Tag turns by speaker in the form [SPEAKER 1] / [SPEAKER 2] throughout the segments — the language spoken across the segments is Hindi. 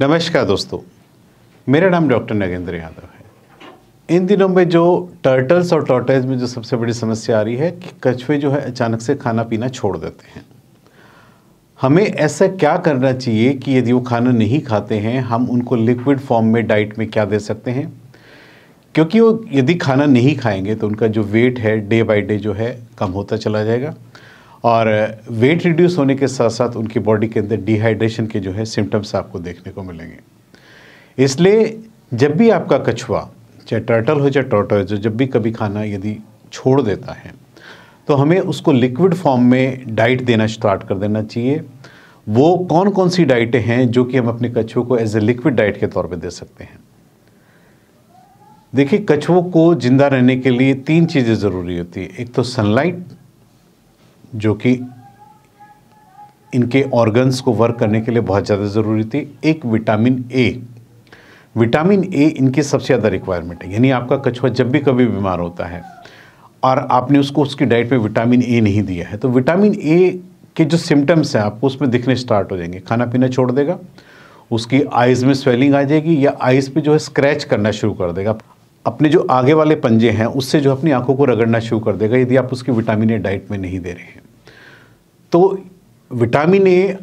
[SPEAKER 1] नमस्कार दोस्तों मेरा नाम डॉक्टर नगेंद्र यादव है इन दिनों में जो टर्टल्स और टॉर्टेज में जो सबसे बड़ी समस्या आ रही है कि कछुए जो है अचानक से खाना पीना छोड़ देते हैं हमें ऐसा क्या करना चाहिए कि यदि वो खाना नहीं खाते हैं हम उनको लिक्विड फॉर्म में डाइट में क्या दे सकते हैं क्योंकि वो यदि खाना नहीं खाएंगे तो उनका जो वेट है डे बाई डे जो है कम होता चला जाएगा और वेट रिड्यूस होने के साथ साथ उनकी बॉडी के अंदर डिहाइड्रेशन के जो है सिम्टम्स आपको देखने को मिलेंगे इसलिए जब भी आपका कछुआ चाहे टर्टल हो चाहे टोटो जो जब भी कभी खाना यदि छोड़ देता है तो हमें उसको लिक्विड फॉर्म में डाइट देना स्टार्ट कर देना चाहिए वो कौन कौन सी डाइटें हैं जो कि हम अपने कछुओं को एज ए लिक्विड डाइट के तौर पे दे सकते हैं देखिए कछुओं को ज़िंदा रहने के लिए तीन चीज़ें ज़रूरी होती है एक तो सनलाइट जो कि इनके ऑर्गन्स को वर्क करने के लिए बहुत ज़्यादा ज़रूरी थी एक विटामिन ए विटामिन ए इनकी सबसे ज़्यादा रिक्वायरमेंट है यानी आपका कछुआ जब भी कभी बीमार होता है और आपने उसको उसकी डाइट पे विटामिन ए नहीं दिया है तो विटामिन ए के जो सिम्टम्स हैं आपको उसमें दिखने स्टार्ट हो जाएंगे खाना पीना छोड़ देगा उसकी आइज़ में स्वेलिंग आ जाएगी या आइज़ पे जो है स्क्रैच करना शुरू कर देगा अपने जो आगे वाले पंजे हैं उससे जो अपनी आंखों को रगड़ना शुरू कर देगा यदि आप उसकी विटामिन ए डाइट में नहीं दे रहे हैं तो vitamin A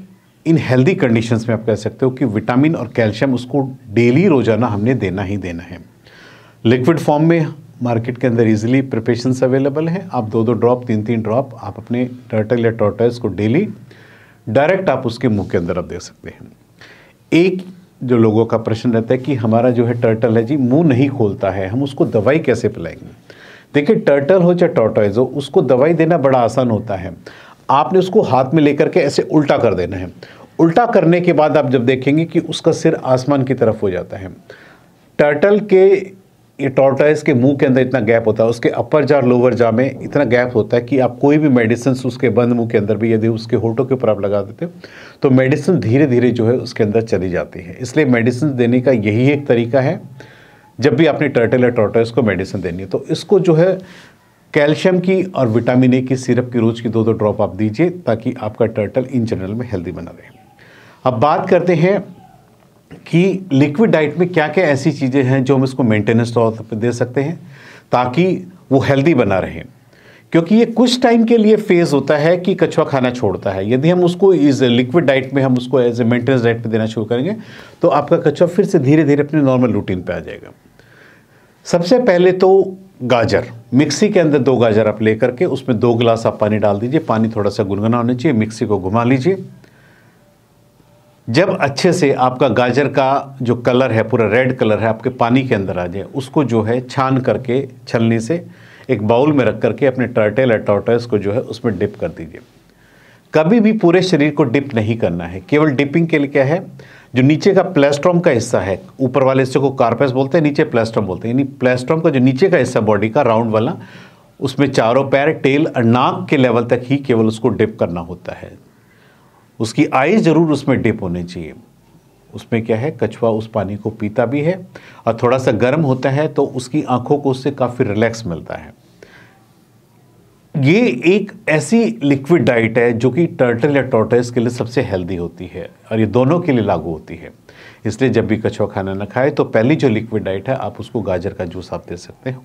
[SPEAKER 1] in healthy conditions में आप कह सकते हो कि विटामिन और कैल्शियम उसको डेली रोजाना हमने देना ही देना है लिक्विड फॉर्म में मार्केट के अंदर इजीली प्रिपेशन अवेलेबल हैं आप दो दो ड्रॉप तीन तीन ड्रॉप आप अपने टर्टल या टोटल्स को डेली डायरेक्ट आप उसके मुंह के अंदर आप दे सकते हैं एक जो लोगों का प्रश्न रहता है कि हमारा जो है टर्टल है जी मुंह नहीं खोलता है हम उसको दवाई कैसे पिलाएंगे देखिए टर्टल हो चाहे टोटॉइज हो उसको दवाई देना बड़ा आसान होता है आपने उसको हाथ में लेकर के ऐसे उल्टा कर देना है उल्टा करने के बाद आप जब देखेंगे कि उसका सिर आसमान की तरफ हो जाता है टर्टल के ये टॉर्टाइस के मुंह के अंदर इतना गैप होता है उसके अपर जा लोअर जा में इतना गैप होता है कि आप कोई भी मेडिसिन उसके बंद मुंह के अंदर भी यदि उसके होठों के ऊपर आप लगा देते तो मेडिसिन धीरे धीरे जो है उसके अंदर चली जाती है इसलिए मेडिसिन देने का यही एक तरीका है जब भी आपने टर्टल या टॉर्टाइस को मेडिसिन देनी है तो इसको जो है कैल्शियम की और विटामिन ए की सिरप की रोज की दो दो ड्रॉप आप दीजिए ताकि आपका टर्टल इन जनरल में हेल्दी बना रहे अब बात करते हैं कि लिक्विड डाइट में क्या क्या ऐसी चीज़ें हैं जो हम इसको मेंटेनेंस तौर पर दे सकते हैं ताकि वो हेल्दी बना रहे क्योंकि ये कुछ टाइम के लिए फेज़ होता है कि कछुआ खाना छोड़ता है यदि हम उसको इस लिक्विड डाइट में हम उसको एज ए मेंटेनेंस डाइट पर देना शुरू करेंगे तो आपका कछुआ फिर से धीरे धीरे अपने नॉर्मल रूटीन पर आ जाएगा सबसे पहले तो गाजर मिक्सी के अंदर दो गाजर आप लेकर के उसमें दो गिलास आप पानी डाल दीजिए पानी थोड़ा सा गुनगुना होना चाहिए मिक्सी को घुमा लीजिए जब अच्छे से आपका गाजर का जो कलर है पूरा रेड कलर है आपके पानी के अंदर आ जाए उसको जो है छान करके छलनी से एक बाउल में रख करके अपने टर्टेल या टॉर्टर्स को जो है उसमें डिप कर दीजिए कभी भी पूरे शरीर को डिप नहीं करना है केवल डिपिंग के लिए क्या है जो नीचे का प्लेस्ट्रॉम का हिस्सा है ऊपर वाले हिस्से को कार्पेस बोलते हैं नीचे प्लेस्ट्रॉम बोलते हैं यानी प्लेस्ट्रॉम का जो नीचे का हिस्सा बॉडी का राउंड वाला उसमें चारों पैर टेल और नाक के लेवल तक ही केवल उसको डिप करना होता है उसकी आई ज़रूर उसमें डिप होने चाहिए उसमें क्या है कछुआ उस पानी को पीता भी है और थोड़ा सा गर्म होता है तो उसकी आंखों को उससे काफ़ी रिलैक्स मिलता है ये एक ऐसी लिक्विड डाइट है जो कि टर्टल या टोटस के लिए सबसे हेल्दी होती है और ये दोनों के लिए लागू होती है इसलिए जब भी कछुआ खाना ना खाए तो पहली जो लिक्विड डाइट है आप उसको गाजर का जूस आप दे सकते हो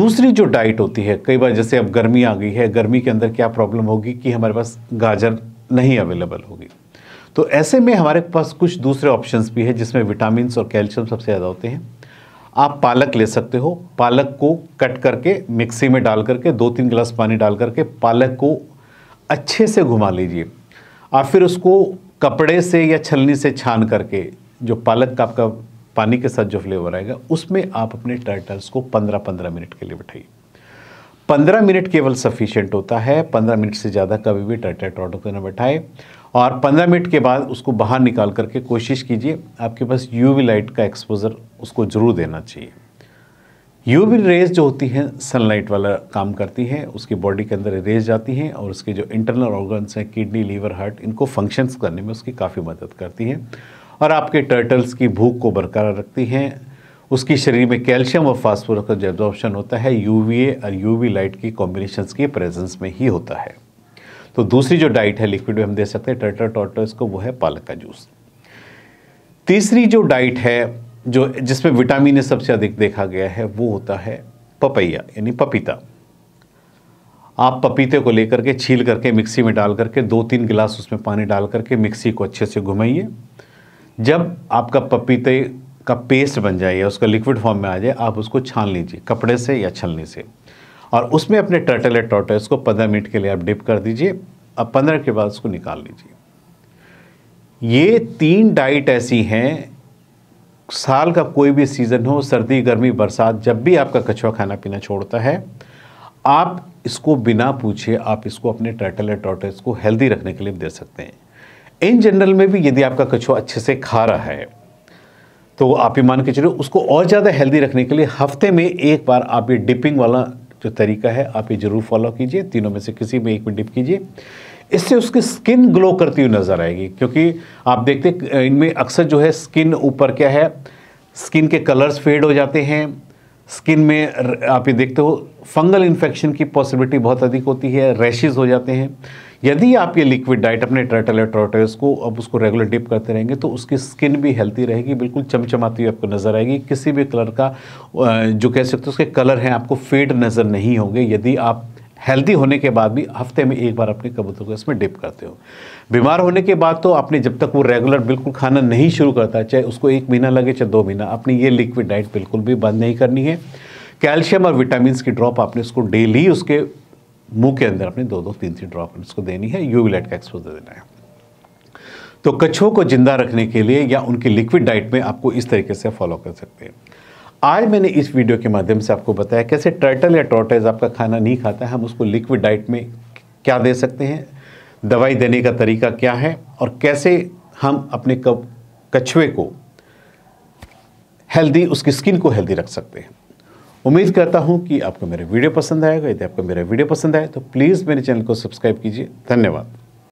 [SPEAKER 1] दूसरी जो डाइट होती है कई बार जैसे अब गर्मी आ गई है गर्मी के अंदर क्या प्रॉब्लम होगी कि हमारे पास गाजर नहीं अवेलेबल होगी तो ऐसे में हमारे पास कुछ दूसरे ऑप्शंस भी है जिसमें विटामिन और कैल्शियम सबसे ज़्यादा होते हैं आप पालक ले सकते हो पालक को कट करके मिक्सी में डाल करके दो तीन गिलास पानी डाल करके पालक को अच्छे से घुमा लीजिए और फिर उसको कपड़े से या छलनी से छान करके जो पालक का आपका पानी के साथ जो फ्लेवर आएगा उसमें आप अपने टर्टल्स को 15-15 मिनट के लिए बैठाइए 15 मिनट केवल सफिशियंट होता है 15 मिनट से ज़्यादा कभी भी टर्टल टॉटो को ना बैठाएं और 15 मिनट के बाद उसको बाहर निकाल करके कोशिश कीजिए आपके पास यूवी लाइट का एक्सपोजर उसको ज़रूर देना चाहिए यूवी रेज जो होती हैं सनलाइट वाला काम करती हैं उसकी बॉडी के अंदर रेज जाती हैं और उसके जो इंटरनल ऑर्गन्स हैं किडनी लीवर हार्ट इनको फंक्शंस करने में उसकी काफ़ी मदद करती हैं और आपके टर्टल्स की भूख को बरकरार रखती हैं उसकी शरीर में कैल्शियम और फास्फोरस का जो एब्जॉर्प्शन होता है यूवीए और यूवी लाइट की कॉम्बिनेशन के प्रेजेंस में ही होता है तो दूसरी जो डाइट है लिक्विड में हम दे सकते हैं टर्टर टॉटर्स को वो है पालक का जूस तीसरी जो डाइट है जो जिसमें विटामिन सबसे अधिक देखा गया है वो होता है पपैया यानी पपीता आप पपीते को लेकर के छील करके मिक्सी में डाल करके दो तीन गिलास उसमें पानी डाल करके मिक्सी को अच्छे से घुमाइए जब आपका पपीते का पेस्ट बन जाए या उसका लिक्विड फॉर्म में आ जाए आप उसको छान लीजिए कपड़े से या छलनी से और उसमें अपने टर्टल या टॉर्टस को पंद्रह मिनट के लिए आप डिप कर दीजिए अब पंद्रह के बाद उसको निकाल लीजिए ये तीन डाइट ऐसी हैं साल का कोई भी सीज़न हो सर्दी गर्मी बरसात जब भी आपका कछुआ खाना पीना छोड़ता है आप इसको बिना पूछे आप इसको अपने टर्टल या टॉर्टस को हेल्दी रखने के लिए दे सकते हैं इन जनरल में भी यदि आपका कछुआ अच्छे से खा रहा है तो आप ही मान के चलो उसको और ज़्यादा हेल्दी रखने के लिए हफ्ते में एक बार आप ये डिपिंग वाला जो तरीका है आप ये ज़रूर फॉलो कीजिए तीनों में से किसी में एक में डिप कीजिए इससे उसकी स्किन ग्लो करती हुई नज़र आएगी क्योंकि आप देखते इनमें अक्सर जो है स्किन ऊपर क्या है स्किन के कलर्स फेड हो जाते हैं स्किन में आप ये देखते हो फंगल इन्फेक्शन की पॉसिबिलिटी बहुत अधिक होती है रैशेज़ हो जाते हैं यदि आप ये लिक्विड डाइट अपने टर्टल या टोटर्स को अब उसको रेगुलर डिप करते रहेंगे तो उसकी स्किन भी हेल्थी रहेगी बिल्कुल चमचमाती हुई आपको नज़र आएगी किसी भी कलर का जो कह सकते हो उसके कलर हैं आपको फेड नज़र नहीं होंगे यदि आप हेल्दी होने के बाद भी हफ्ते में एक बार अपने कबूतर को इसमें डिप करते हो बीमार होने के बाद तो आपने जब तक वो रेगुलर बिल्कुल खाना नहीं शुरू करता चाहे उसको एक महीना लगे चाहे दो महीना आपने ये लिक्विड डाइट बिल्कुल भी बंद नहीं करनी है कैल्शियम और विटामिन की ड्रॉप आपने उसको डेली उसके मुंह के अंदर अपने दो दो तीन तीन ड्रॉप उसको देनी है यूविलाइट का एक्सपोजर देना है तो कछुओं को जिंदा रखने के लिए या उनकी लिक्विड डाइट में आपको इस तरीके से फॉलो कर सकते हैं आज मैंने इस वीडियो के माध्यम से आपको बताया कैसे टर्टल या टोटेज आपका खाना नहीं खाता है हम उसको लिक्विड डाइट में क्या दे सकते हैं दवाई देने का तरीका क्या है और कैसे हम अपने कछुए को हेल्दी उसकी स्किन को हेल्दी रख सकते हैं उम्मीद करता हूँ कि आपको मेरा वीडियो पसंद आएगा यदि आपको मेरा वीडियो पसंद आए तो प्लीज़ मेरे चैनल को सब्सक्राइब कीजिए धन्यवाद